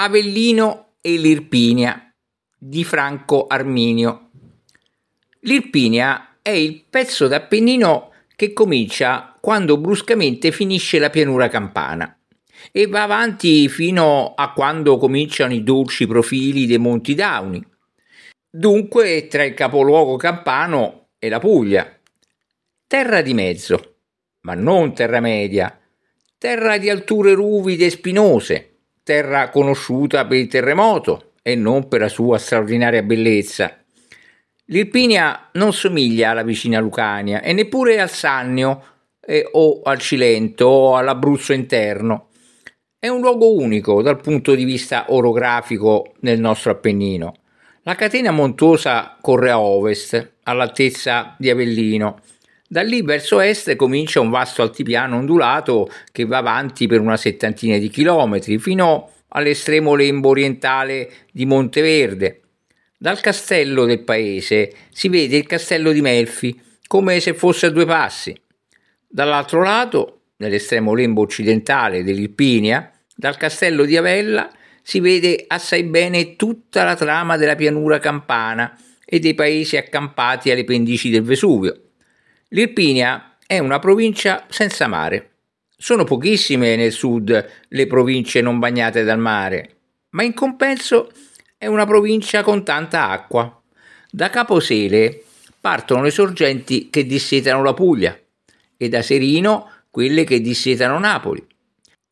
Avellino e l'Irpinia di Franco Arminio. L'Irpinia è il pezzo d'Appennino che comincia quando bruscamente finisce la pianura campana e va avanti fino a quando cominciano i dolci profili dei Monti Dauni. Dunque tra il capoluogo campano e la Puglia. Terra di mezzo, ma non terra media, terra di alture ruvide e spinose, terra conosciuta per il terremoto e non per la sua straordinaria bellezza. L'Irpinia non somiglia alla vicina Lucania e neppure al Sannio eh, o al Cilento o all'Abruzzo interno. È un luogo unico dal punto di vista orografico nel nostro Appennino. La catena montuosa corre a ovest, all'altezza di Avellino, da lì verso est comincia un vasto altipiano ondulato che va avanti per una settantina di chilometri fino all'estremo lembo orientale di Monteverde. Dal castello del paese si vede il castello di Melfi come se fosse a due passi. Dall'altro lato, nell'estremo lembo occidentale dell'Irpinia, dal castello di Avella si vede assai bene tutta la trama della pianura campana e dei paesi accampati alle pendici del Vesuvio. L'Irpinia è una provincia senza mare. Sono pochissime nel sud le province non bagnate dal mare, ma in compenso è una provincia con tanta acqua. Da Caposele partono le sorgenti che dissetano la Puglia e da Serino quelle che dissetano Napoli.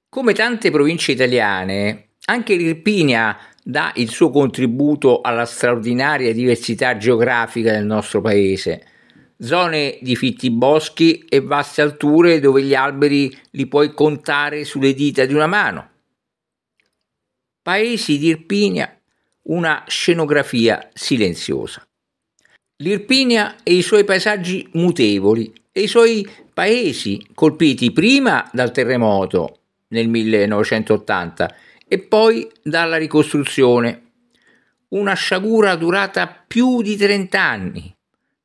Come tante province italiane, anche l'Irpinia dà il suo contributo alla straordinaria diversità geografica del nostro paese zone di fitti boschi e vaste alture dove gli alberi li puoi contare sulle dita di una mano. Paesi di Irpinia, una scenografia silenziosa. L'Irpinia e i suoi paesaggi mutevoli e i suoi paesi colpiti prima dal terremoto nel 1980 e poi dalla ricostruzione. Una sciagura durata più di 30 anni,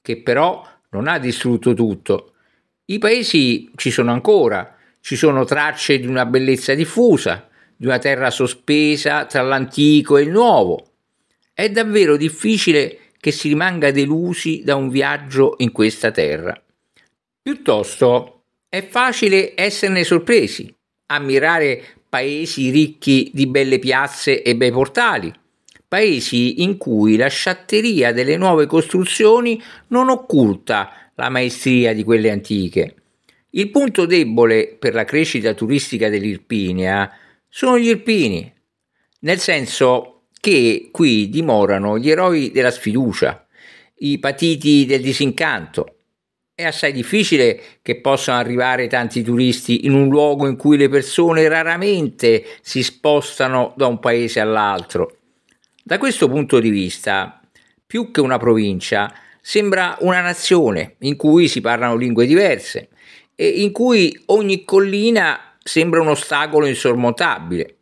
che però non ha distrutto tutto. I paesi ci sono ancora, ci sono tracce di una bellezza diffusa, di una terra sospesa tra l'antico e il nuovo. È davvero difficile che si rimanga delusi da un viaggio in questa terra. Piuttosto è facile esserne sorpresi, ammirare paesi ricchi di belle piazze e bei portali, paesi in cui la sciatteria delle nuove costruzioni non occulta la maestria di quelle antiche. Il punto debole per la crescita turistica dell'Irpinia sono gli irpini, nel senso che qui dimorano gli eroi della sfiducia, i patiti del disincanto. È assai difficile che possano arrivare tanti turisti in un luogo in cui le persone raramente si spostano da un paese all'altro. Da questo punto di vista, più che una provincia, sembra una nazione in cui si parlano lingue diverse e in cui ogni collina sembra un ostacolo insormontabile.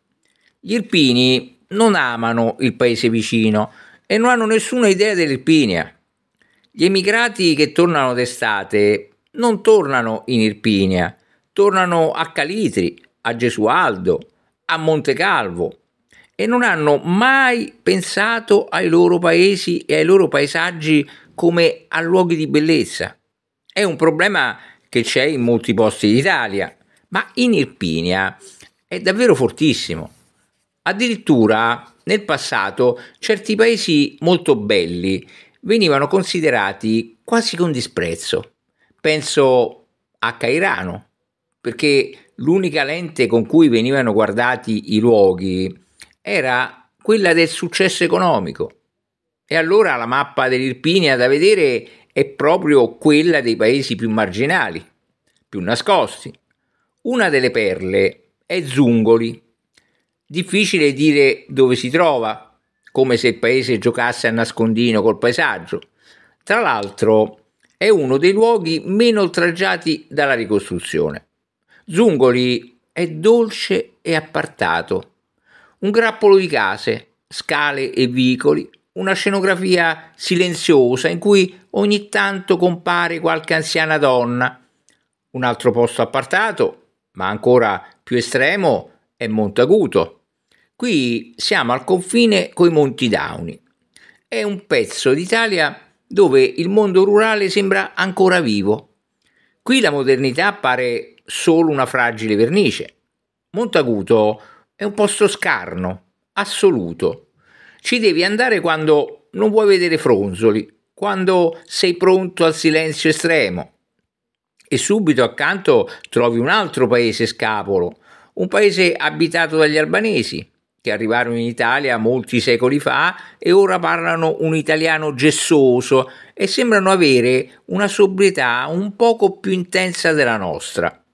Gli irpini non amano il paese vicino e non hanno nessuna idea dell'Irpinia. Gli emigrati che tornano d'estate non tornano in Irpinia, tornano a Calitri, a Gesualdo, a Monte Calvo, e non hanno mai pensato ai loro paesi e ai loro paesaggi come a luoghi di bellezza. È un problema che c'è in molti posti d'Italia, ma in Irpinia è davvero fortissimo. Addirittura nel passato certi paesi molto belli venivano considerati quasi con disprezzo. Penso a Cairano, perché l'unica lente con cui venivano guardati i luoghi era quella del successo economico. E allora la mappa dell'Irpinia da vedere è proprio quella dei paesi più marginali, più nascosti. Una delle perle è Zungoli. Difficile dire dove si trova, come se il paese giocasse a nascondino col paesaggio. Tra l'altro è uno dei luoghi meno oltraggiati dalla ricostruzione. Zungoli è dolce e appartato un grappolo di case, scale e vicoli, una scenografia silenziosa in cui ogni tanto compare qualche anziana donna. Un altro posto appartato, ma ancora più estremo, è Montaguto. Qui siamo al confine coi Monti Dauni. È un pezzo d'Italia dove il mondo rurale sembra ancora vivo. Qui la modernità appare solo una fragile vernice. Montaguto è un posto scarno, assoluto. Ci devi andare quando non vuoi vedere fronzoli, quando sei pronto al silenzio estremo. E subito accanto trovi un altro paese scapolo, un paese abitato dagli albanesi, che arrivarono in Italia molti secoli fa e ora parlano un italiano gessoso e sembrano avere una sobrietà un poco più intensa della nostra.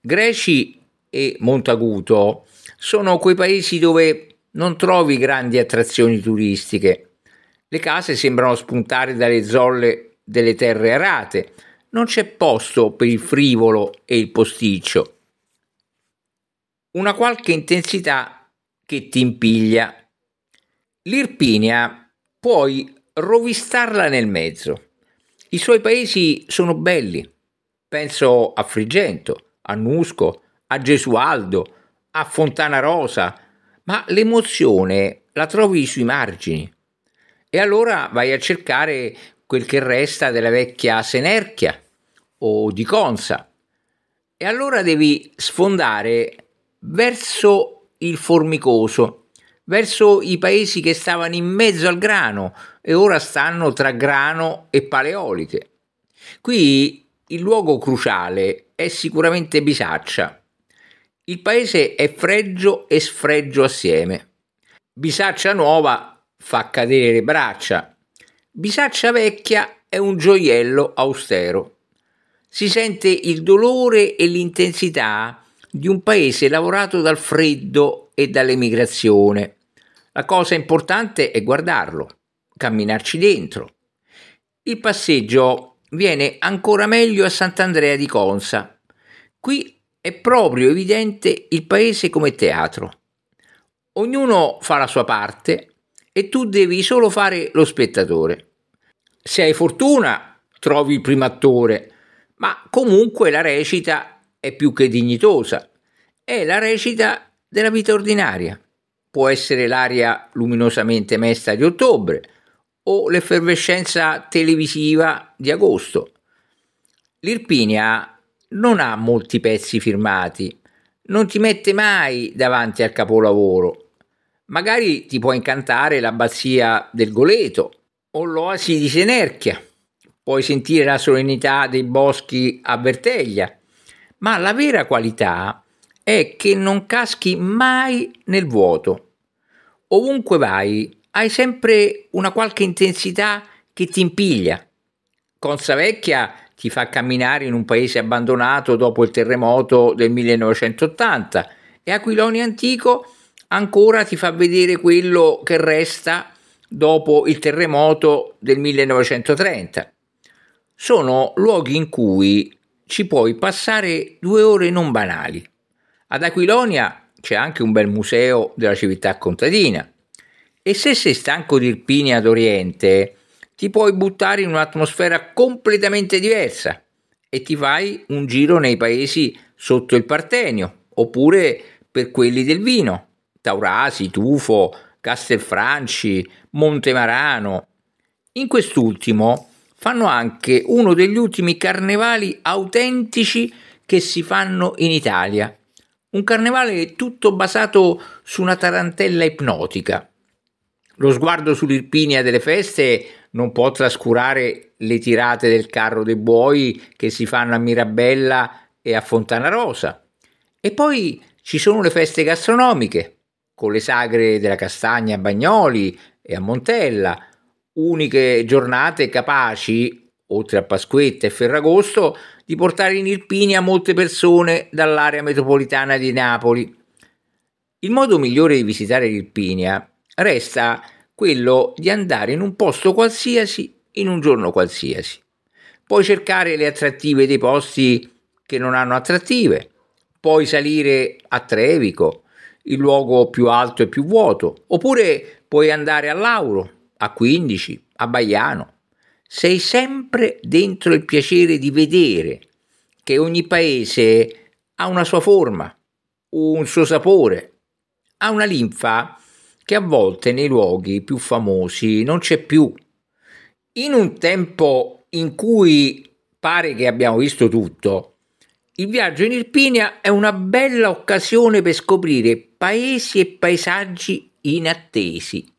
Greci e Montaguto sono quei paesi dove non trovi grandi attrazioni turistiche. Le case sembrano spuntare dalle zolle delle terre arate, non c'è posto per il frivolo e il posticcio. Una qualche intensità che ti impiglia. L'Irpinia puoi rovistarla nel mezzo. I suoi paesi sono belli. Penso a Frigento, a Nusco, a Gesualdo, a Fontana Rosa, ma l'emozione la trovi sui margini. E allora vai a cercare quel che resta della vecchia Senerchia o di Consa. E allora devi sfondare verso il formicoso, verso i paesi che stavano in mezzo al grano e ora stanno tra grano e paleolite. Qui il luogo cruciale è sicuramente Bisaccia, il paese è fregio e sfregio assieme. Bisaccia nuova fa cadere le braccia. Bisaccia vecchia è un gioiello austero. Si sente il dolore e l'intensità di un paese lavorato dal freddo e dall'emigrazione. La cosa importante è guardarlo, camminarci dentro. Il passeggio viene ancora meglio a Sant'Andrea di Consa. Qui è proprio evidente il paese come teatro. Ognuno fa la sua parte e tu devi solo fare lo spettatore. Se hai fortuna, trovi il primo attore, ma comunque la recita è più che dignitosa. È la recita della vita ordinaria. Può essere l'aria luminosamente mesta di ottobre o l'effervescenza televisiva di agosto. L'Irpinia non ha molti pezzi firmati, non ti mette mai davanti al capolavoro. Magari ti può incantare l'abbazia del Goleto o l'oasi di Senerchia, puoi sentire la solennità dei boschi a Verteglia, ma la vera qualità è che non caschi mai nel vuoto. Ovunque vai, hai sempre una qualche intensità che ti impiglia. Consa Vecchia ti fa camminare in un paese abbandonato dopo il terremoto del 1980 e Aquilone Antico ancora ti fa vedere quello che resta dopo il terremoto del 1930. Sono luoghi in cui ci puoi passare due ore non banali. Ad Aquilonia c'è anche un bel museo della civiltà contadina. E se sei stanco di Irpinia d'Oriente, ti puoi buttare in un'atmosfera completamente diversa e ti fai un giro nei paesi sotto il Partenio oppure per quelli del vino, Taurasi, Tufo, Castelfranci, Montemarano. In quest'ultimo fanno anche uno degli ultimi carnevali autentici che si fanno in Italia. Un carnevale tutto basato su una tarantella ipnotica. Lo sguardo sull'Irpinia delle feste non può trascurare le tirate del carro dei buoi che si fanno a Mirabella e a Fontanarosa. E poi ci sono le feste gastronomiche, con le sagre della castagna a Bagnoli e a Montella, uniche giornate capaci, oltre a Pasquetta e Ferragosto, di portare in Irpinia molte persone dall'area metropolitana di Napoli. Il modo migliore di visitare l'Irpinia resta quello di andare in un posto qualsiasi in un giorno qualsiasi. Puoi cercare le attrattive dei posti che non hanno attrattive, puoi salire a Trevico, il luogo più alto e più vuoto, oppure puoi andare a Lauro, a 15, a Baiano. Sei sempre dentro il piacere di vedere che ogni paese ha una sua forma, un suo sapore, ha una linfa che a volte nei luoghi più famosi non c'è più. In un tempo in cui pare che abbiamo visto tutto, il viaggio in Irpinia è una bella occasione per scoprire paesi e paesaggi inattesi